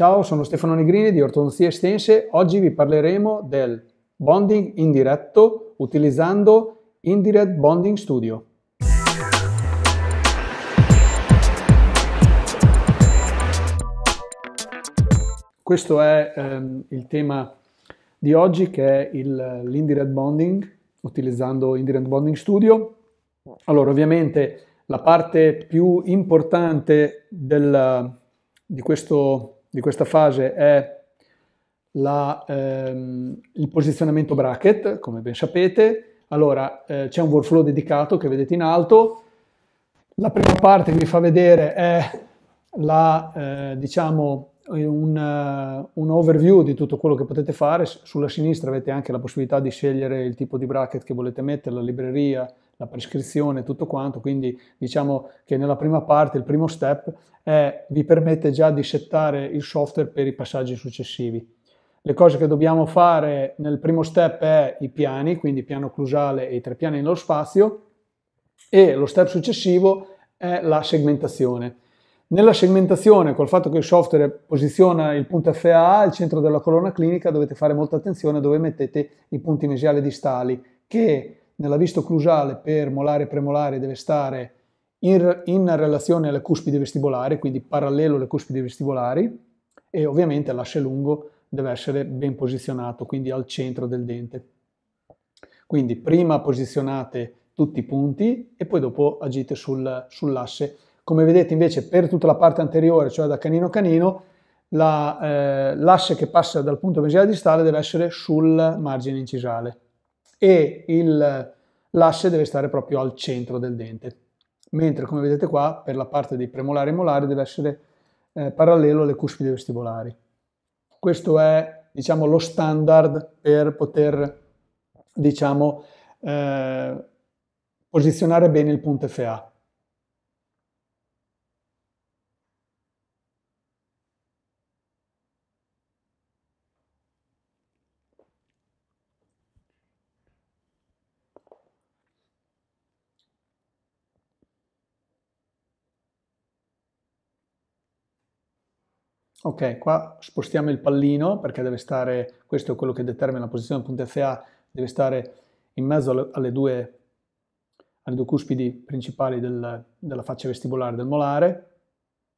Ciao, sono Stefano Negrini di Ortodonzia Estense. Oggi vi parleremo del bonding indiretto utilizzando Indirect Bonding Studio. Questo è ehm, il tema di oggi che è l'indirect bonding utilizzando Indirect Bonding Studio. Allora, ovviamente la parte più importante del, di questo di questa fase è la, ehm, il posizionamento bracket, come ben sapete. Allora eh, c'è un workflow dedicato che vedete in alto. La prima parte che vi fa vedere è la, eh, diciamo, un, eh, un, overview di tutto quello che potete fare. Sulla sinistra avete anche la possibilità di scegliere il tipo di bracket che volete mettere, la libreria, la prescrizione, tutto quanto, quindi diciamo che nella prima parte, il primo step, è, vi permette già di settare il software per i passaggi successivi. Le cose che dobbiamo fare nel primo step è i piani, quindi piano occlusale e i tre piani nello spazio, e lo step successivo è la segmentazione. Nella segmentazione, col fatto che il software posiziona il punto FA al centro della colonna clinica, dovete fare molta attenzione dove mettete i punti mesiali distali, che nella visto occlusale per molare e premolare deve stare in, in relazione alle cuspide vestibolari, quindi parallelo alle cuspide vestibolari e ovviamente l'asse lungo deve essere ben posizionato, quindi al centro del dente. Quindi prima posizionate tutti i punti e poi dopo agite sul, sull'asse. Come vedete invece per tutta la parte anteriore, cioè da canino a canino, l'asse la, eh, che passa dal punto mesiale distale deve essere sul margine incisale e il, l'asse deve stare proprio al centro del dente. Mentre come vedete qua per la parte dei premolari e molari deve essere eh, parallelo alle cuspide vestibolari. Questo è diciamo, lo standard per poter diciamo, eh, posizionare bene il punto FA. Ok, qua spostiamo il pallino perché deve stare, questo è quello che determina la posizione del punto FA, deve stare in mezzo alle due, alle due cuspidi principali del, della faccia vestibolare del molare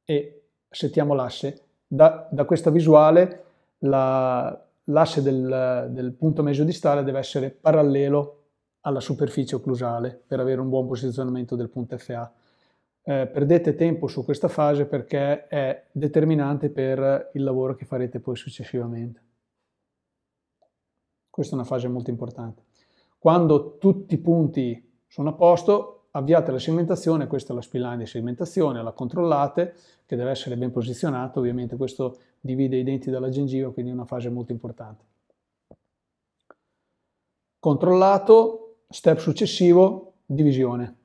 e settiamo l'asse. Da, da, questa visuale l'asse del, del punto distale deve essere parallelo alla superficie occlusale per avere un buon posizionamento del punto FA eh, perdete tempo su questa fase perché è determinante per il lavoro che farete poi successivamente. Questa è una fase molto importante. Quando tutti i punti sono a posto, avviate la segmentazione, questa è la spillana di segmentazione, la controllate, che deve essere ben posizionata, ovviamente questo divide i denti dalla gengiva, quindi è una fase molto importante. Controllato, step successivo, divisione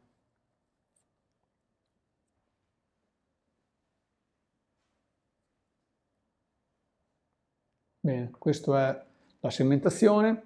Questa è la segmentazione.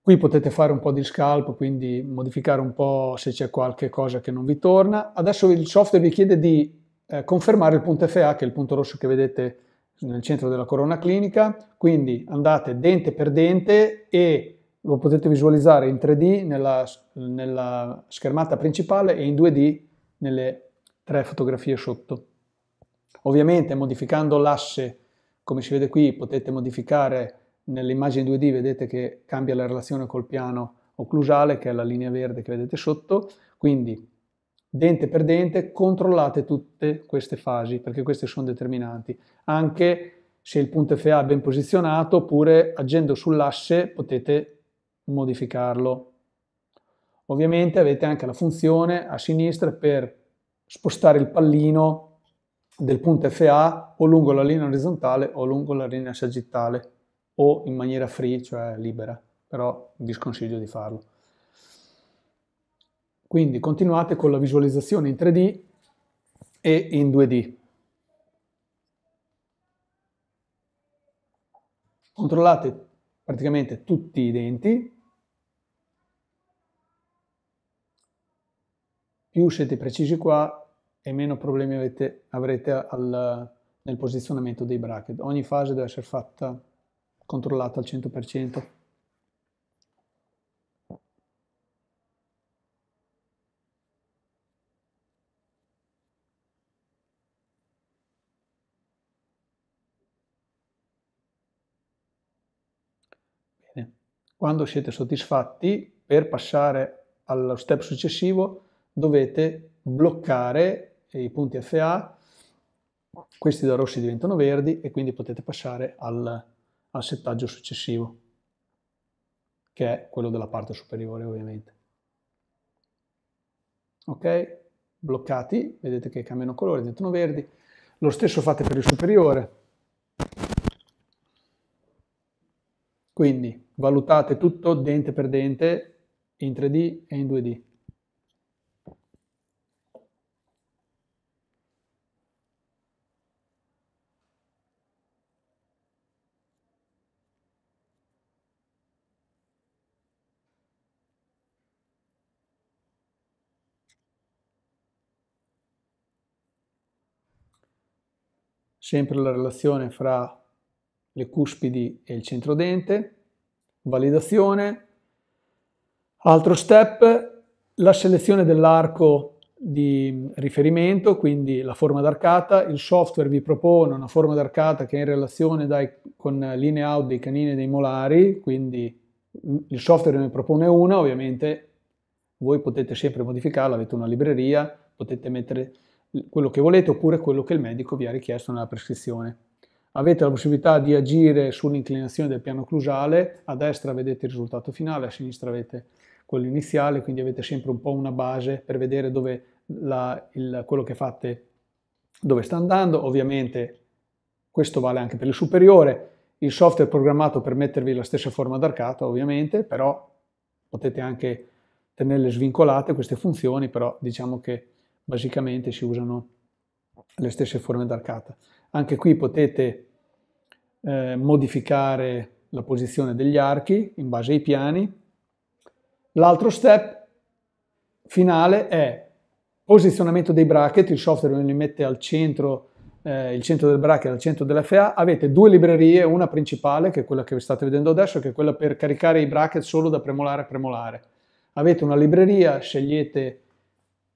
Qui potete fare un po' di scalpo, quindi modificare un po' se c'è qualche cosa che non vi torna. Adesso il software vi chiede di eh, confermare il punto FA, che è il punto rosso che vedete nel centro della corona clinica. Quindi andate dente per dente e lo potete visualizzare in 3D nella, nella schermata principale e in 2D nelle tre fotografie sotto. Ovviamente modificando l'asse come si vede qui potete modificare nell'immagine 2D, vedete che cambia la relazione col piano occlusale, che è la linea verde che vedete sotto, quindi dente per dente controllate tutte queste fasi, perché queste sono determinanti. Anche se il punto FA è ben posizionato, oppure agendo sull'asse potete modificarlo. Ovviamente avete anche la funzione a sinistra per spostare il pallino del punto FA o lungo la linea orizzontale o lungo la linea sagittale o in maniera free, cioè libera, però vi sconsiglio di farlo. Quindi continuate con la visualizzazione in 3D e in 2D. Controllate praticamente tutti i denti. Più siete precisi qua, e meno problemi avete, avrete al, nel posizionamento dei bracket. Ogni fase deve essere fatta controllata al 100%. Bene. Quando siete soddisfatti, per passare allo step successivo dovete bloccare e i punti FA, questi da rossi diventano verdi e quindi potete passare al, al settaggio successivo, che è quello della parte superiore ovviamente. Ok? Bloccati, vedete che cambiano colore, diventano verdi. Lo stesso fate per il superiore. Quindi valutate tutto dente per dente in 3D e in 2D. sempre la relazione fra le cuspidi e il centrodente, validazione, altro step, la selezione dell'arco di riferimento, quindi la forma d'arcata, il software vi propone una forma d'arcata che è in relazione dai, con linee out dei canini e dei molari, quindi il software ne propone una, ovviamente voi potete sempre modificarla, avete una libreria, potete mettere quello che volete oppure quello che il medico vi ha richiesto nella prescrizione. Avete la possibilità di agire sull'inclinazione del piano clusale, a destra vedete il risultato finale, a sinistra avete quello iniziale, quindi avete sempre un po' una base per vedere dove la, il, quello che fate, dove sta andando. Ovviamente questo vale anche per il superiore, il software è programmato per mettervi la stessa forma d'arcata ovviamente, però potete anche tenerle svincolate queste funzioni, però diciamo che basicamente si usano le stesse forme d'arcata. Anche qui potete eh, modificare la posizione degli archi in base ai piani. L'altro step finale è posizionamento dei bracket, il software li mette al centro, eh, il centro del bracket al centro dell'FA, avete due librerie, una principale che è quella che state vedendo adesso, che è quella per caricare i bracket solo da premolare a premolare. Avete una libreria, scegliete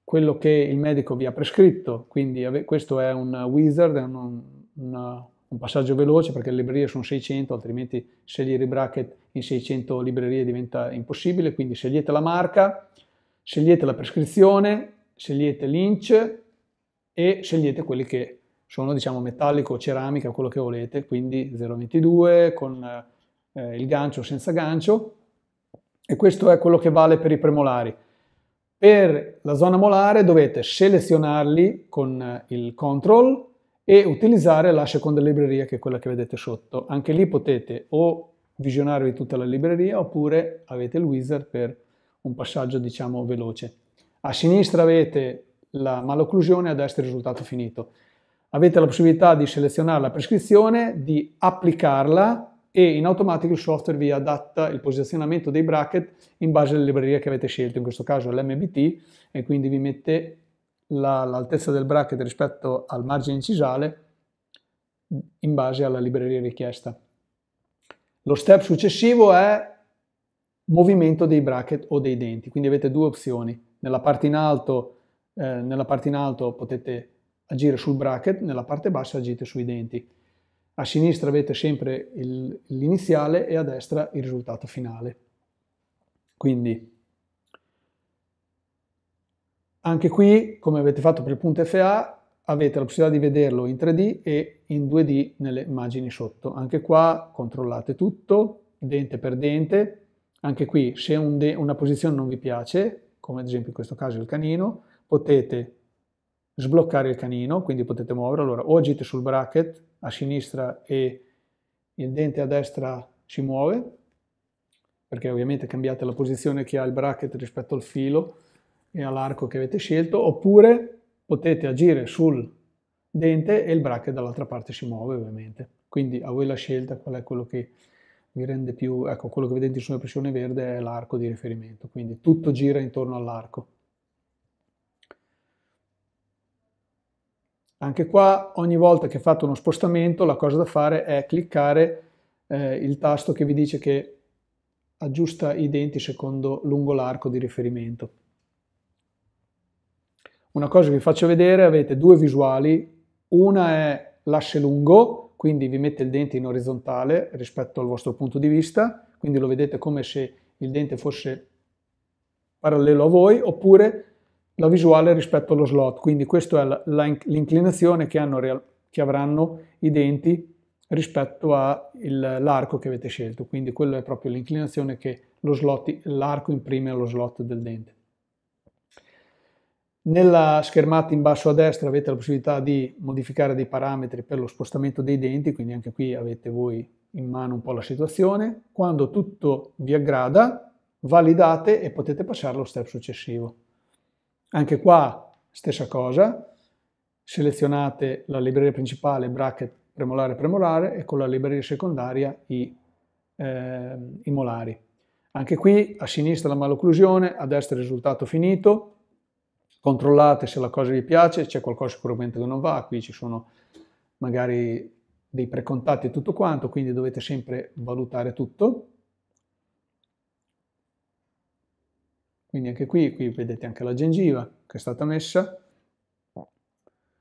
quello che il medico vi ha prescritto, quindi questo è un wizard, è un, un, un passaggio veloce perché le librerie sono 600, altrimenti scegliere i bracket in 600 librerie diventa impossibile, quindi scegliete la marca, scegliete la prescrizione, scegliete l'inch e scegliete quelli che sono diciamo metallico, ceramica, quello che volete, quindi 0,22 con eh, il gancio senza gancio e questo è quello che vale per i premolari. Per la zona molare dovete selezionarli con eh, il control e utilizzare la seconda libreria che è quella che vedete sotto. Anche lì potete o visionarvi tutta la libreria oppure avete il wizard per un passaggio diciamo veloce. A sinistra avete la malocclusione, a destra il risultato finito. Avete la possibilità di selezionare la prescrizione, di applicarla e in automatico il software vi adatta il posizionamento dei bracket in base alle librerie che avete scelto, in questo caso l'MBT, e quindi vi mette la, l'altezza del bracket rispetto al margine incisale in base alla libreria richiesta. Lo step successivo è movimento dei bracket o dei denti, quindi avete due opzioni. Nella parte in alto, eh, nella parte in alto potete agire sul bracket, nella parte bassa agite sui denti. A sinistra avete sempre l'iniziale e a destra il risultato finale. Quindi anche qui, come avete fatto per il punto FA, avete la possibilità di vederlo in 3D e in 2D nelle immagini sotto. Anche qua controllate tutto, dente per dente. Anche qui, se un de una posizione non vi piace, come ad esempio in questo caso il canino, potete sbloccare il canino, quindi potete muoverlo. Allora, o agite sul bracket a sinistra e il dente a destra si muove, perché ovviamente cambiate la posizione che ha il bracket rispetto al filo e all'arco che avete scelto, oppure potete agire sul dente e il bracket dall'altra parte si muove ovviamente. Quindi a voi la scelta qual è quello che vi rende più, ecco quello che vedete sulla pressione verde è l'arco di riferimento, quindi tutto gira intorno all'arco. Anche qua ogni volta che fate uno spostamento la cosa da fare è cliccare eh, il tasto che vi dice che aggiusta i denti secondo lungo l'arco di riferimento. Una cosa che vi faccio vedere, avete due visuali, una è l'asse lungo, quindi vi mette il dente in orizzontale rispetto al vostro punto di vista, quindi lo vedete come se il dente fosse parallelo a voi, oppure la visuale rispetto allo slot, quindi questa è l'inclinazione che, che avranno i denti rispetto all'arco che avete scelto, quindi quella è proprio l'inclinazione che l'arco imprime allo slot del dente. Nella schermata in basso a destra avete la possibilità di modificare dei parametri per lo spostamento dei denti, quindi anche qui avete voi in mano un po' la situazione. Quando tutto vi aggrada, validate e potete passare allo step successivo. Anche qua stessa cosa, selezionate la libreria principale, bracket premolare premolare e con la libreria secondaria i, eh, i molari. Anche qui a sinistra la malocclusione, a destra il risultato finito, controllate se la cosa vi piace, c'è qualcosa sicuramente che non va, qui ci sono magari dei precontatti e tutto quanto, quindi dovete sempre valutare tutto. Quindi anche qui, qui vedete anche la gengiva che è stata messa.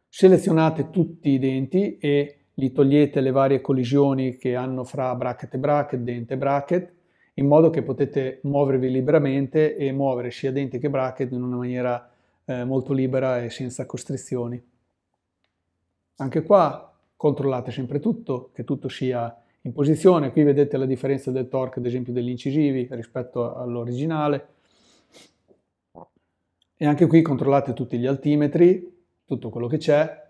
Selezionate tutti i denti e li togliete le varie collisioni che hanno fra bracket e bracket, dente e bracket, in modo che potete muovervi liberamente e muovere sia denti che bracket in una maniera eh, molto libera e senza costrizioni. Anche qua controllate sempre tutto, che tutto sia in posizione. Qui vedete la differenza del torque, ad esempio, degli incisivi rispetto all'originale. E anche qui controllate tutti gli altimetri, tutto quello che c'è.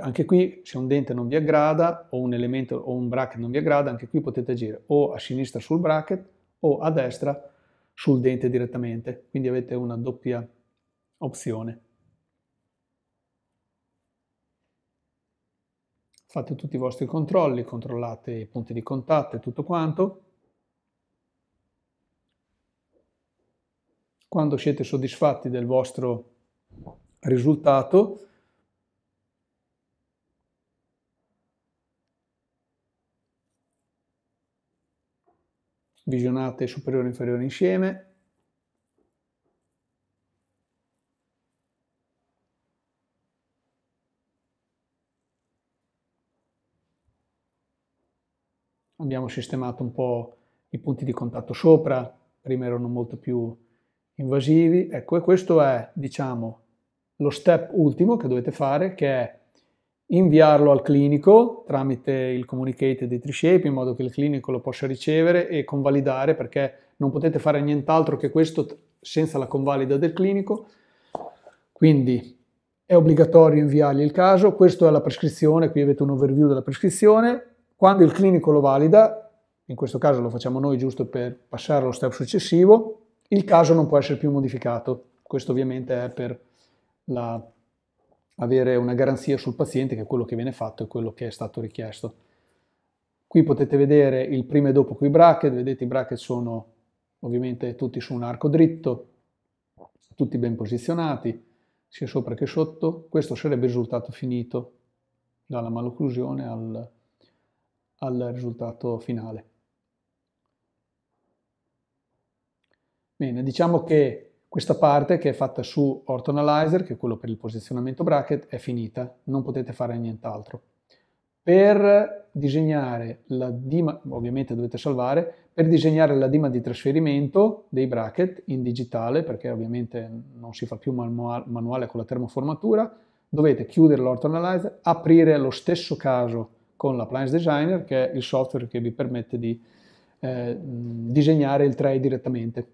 anche qui se un dente non vi aggrada o un elemento o un bracket non vi aggrada, anche qui potete agire o a sinistra sul bracket o a destra sul dente direttamente. Quindi avete una doppia opzione. Fate tutti i vostri controlli, controllate i punti di contatto e tutto quanto. quando siete soddisfatti del vostro risultato, visionate superiore e inferiore insieme, abbiamo sistemato un po' i punti di contatto sopra, prima erano molto più invasivi. Ecco, e questo è, diciamo, lo step ultimo che dovete fare, che è inviarlo al clinico tramite il communicate di Trishape in modo che il clinico lo possa ricevere e convalidare perché non potete fare nient'altro che questo senza la convalida del clinico. Quindi è obbligatorio inviargli il caso, questa è la prescrizione, qui avete un overview della prescrizione. Quando il clinico lo valida, in questo caso lo facciamo noi giusto per passare allo step successivo, il caso non può essere più modificato, questo ovviamente è per la, avere una garanzia sul paziente che quello che viene fatto è quello che è stato richiesto. Qui potete vedere il prima e dopo con i bracket, vedete i bracket sono ovviamente tutti su un arco dritto, tutti ben posizionati, sia sopra che sotto. Questo sarebbe il risultato finito dalla malocclusione al, al risultato finale. Bene, diciamo che questa parte che è fatta su Orto Analyzer, che è quello per il posizionamento bracket, è finita, non potete fare nient'altro. Per disegnare la dima, ovviamente dovete salvare, per disegnare la dima di trasferimento dei bracket in digitale, perché ovviamente non si fa più manuale con la termoformatura, dovete chiudere l'Orto Analyzer, aprire lo stesso caso con l'Appliance Designer, che è il software che vi permette di eh, disegnare il tray direttamente.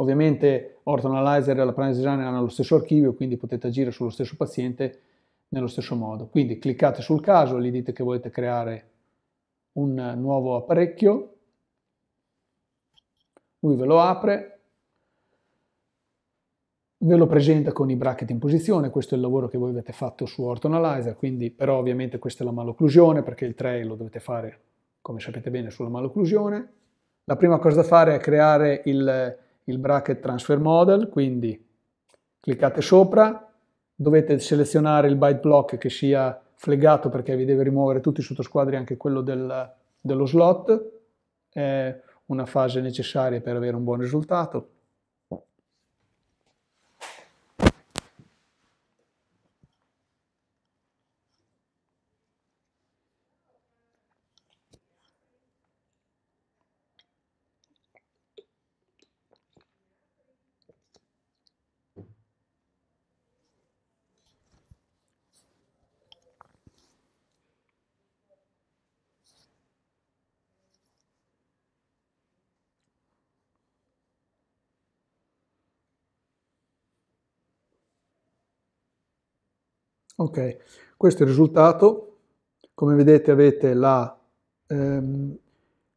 Ovviamente Orton Analyzer e la Prime Primesigine hanno lo stesso archivio, quindi potete agire sullo stesso paziente nello stesso modo. Quindi cliccate sul caso, gli dite che volete creare un nuovo apparecchio, lui ve lo apre, ve lo presenta con i bracket in posizione, questo è il lavoro che voi avete fatto su Orton Analyzer, quindi però ovviamente questa è la malocclusione perché il tray lo dovete fare come sapete bene sulla malocclusione. La prima cosa da fare è creare il, il bracket transfer model, quindi cliccate sopra, dovete selezionare il byte block che sia flegato perché vi deve rimuovere tutti i sottosquadri, anche quello del, dello slot, è una fase necessaria per avere un buon risultato. Ok, questo è il risultato. Come vedete avete la, ehm,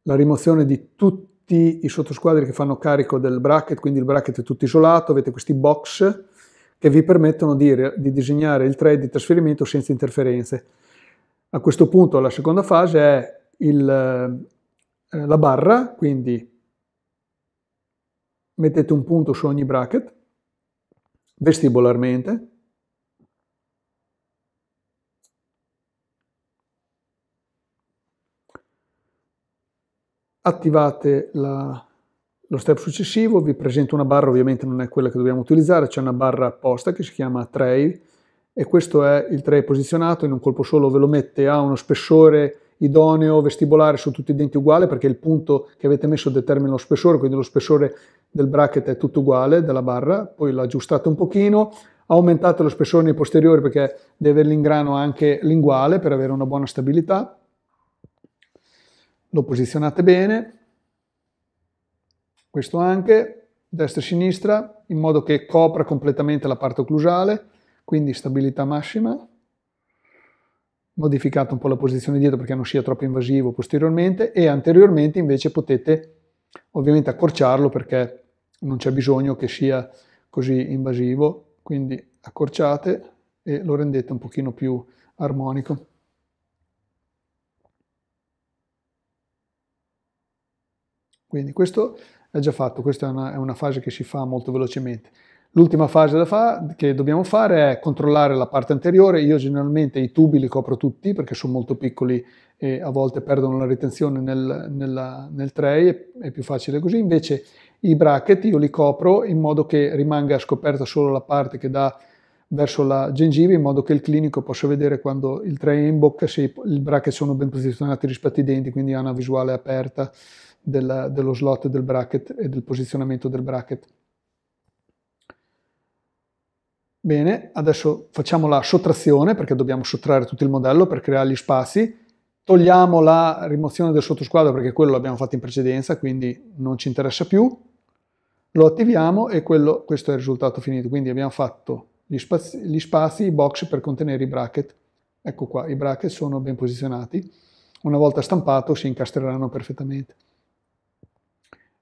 la rimozione di tutti i sottosquadri che fanno carico del bracket, quindi il bracket è tutto isolato, avete questi box che vi permettono di, di disegnare il thread di trasferimento senza interferenze. A questo punto la seconda fase è il, eh, la barra, quindi mettete un punto su ogni bracket, vestibolarmente, attivate la, lo step successivo, vi presento una barra, ovviamente non è quella che dobbiamo utilizzare, c'è una barra apposta che si chiama tray e questo è il tray posizionato, in un colpo solo ve lo mette a uno spessore idoneo, vestibolare su tutti i denti uguale perché il punto che avete messo determina lo spessore, quindi lo spessore del bracket è tutto uguale della barra, poi l'aggiustate un pochino, aumentate lo spessore nei posteriori perché deve averl'ingrano anche linguale per avere una buona stabilità lo posizionate bene, questo anche, destra e sinistra, in modo che copra completamente la parte occlusale, quindi stabilità massima, modificate un po' la posizione dietro perché non sia troppo invasivo posteriormente e anteriormente invece potete ovviamente accorciarlo perché non c'è bisogno che sia così invasivo, quindi accorciate e lo rendete un pochino più armonico. Quindi questo è già fatto, questa è una, è una fase che si fa molto velocemente. L'ultima fase da fa, che dobbiamo fare è controllare la parte anteriore. Io generalmente i tubi li copro tutti perché sono molto piccoli e a volte perdono la ritenzione nel, nella, nel tray, è, più facile così. Invece i bracket io li copro in modo che rimanga scoperta solo la parte che dà verso la gengiva in modo che il clinico possa vedere quando il tray è in bocca se i bracket sono ben posizionati rispetto ai denti, quindi ha una visuale aperta della, dello slot del bracket e del posizionamento del bracket. Bene, adesso facciamo la sottrazione perché dobbiamo sottrarre tutto il modello per creare gli spazi. Togliamo la rimozione del sottosquadro perché quello l'abbiamo fatto in precedenza, quindi non ci interessa più. Lo attiviamo e quello, questo è il risultato finito. Quindi abbiamo fatto gli spazi, gli spazi, i box per contenere i bracket. Ecco qua, i bracket sono ben posizionati. Una volta stampato si incastreranno perfettamente.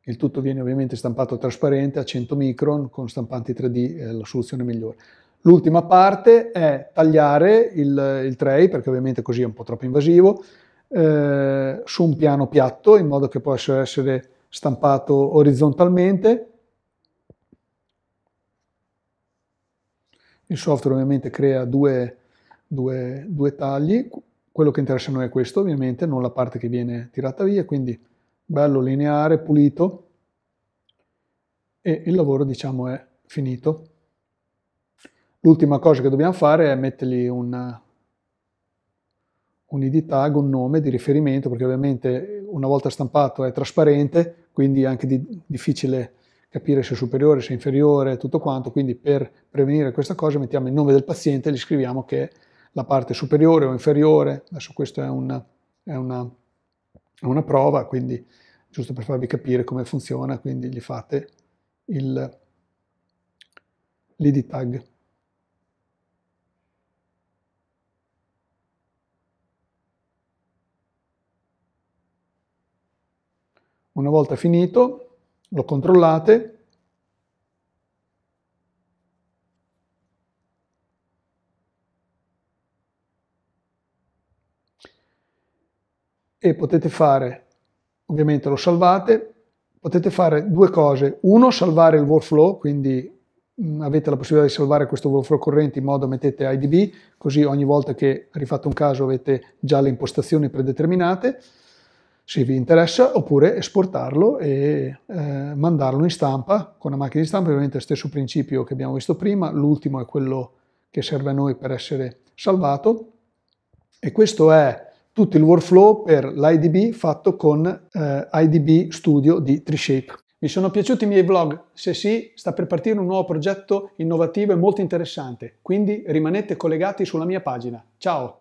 Il tutto viene ovviamente stampato trasparente a 100 micron con stampanti 3D, è la soluzione migliore. L'ultima parte è tagliare il, il tray, perché ovviamente così è un po' troppo invasivo, eh, su un piano piatto in modo che possa essere stampato orizzontalmente. Il software ovviamente crea due, due, due tagli, quello che interessa a noi è questo ovviamente, non la parte che viene tirata via, quindi bello, lineare, pulito e il lavoro diciamo è finito. L'ultima cosa che dobbiamo fare è mettergli un, un ID tag, un nome di riferimento, perché ovviamente una volta stampato è trasparente, quindi è anche di, difficile capire se è superiore, se è inferiore, tutto quanto, quindi per prevenire questa cosa mettiamo il nome del paziente e gli scriviamo che la parte superiore o inferiore, adesso questo è, un, è una è una prova, quindi giusto per farvi capire come funziona, quindi gli fate il, l'id tag. Una volta finito lo controllate e potete fare, ovviamente lo salvate, potete fare due cose. Uno, salvare il workflow, quindi mh, mm, avete la possibilità di salvare questo workflow corrente in modo mettete IDB, così ogni volta che rifate un caso avete già le impostazioni predeterminate, se vi interessa, oppure esportarlo e eh, mandarlo in stampa con la macchina di stampa, ovviamente lo stesso principio che abbiamo visto prima, l'ultimo è quello che serve a noi per essere salvato e questo è tutto il workflow per l'IDB fatto con eh, IDB Studio di TreeShape. Mi sono piaciuti i miei vlog? Se sì, sta per partire un nuovo progetto innovativo e molto interessante, quindi rimanete collegati sulla mia pagina. Ciao!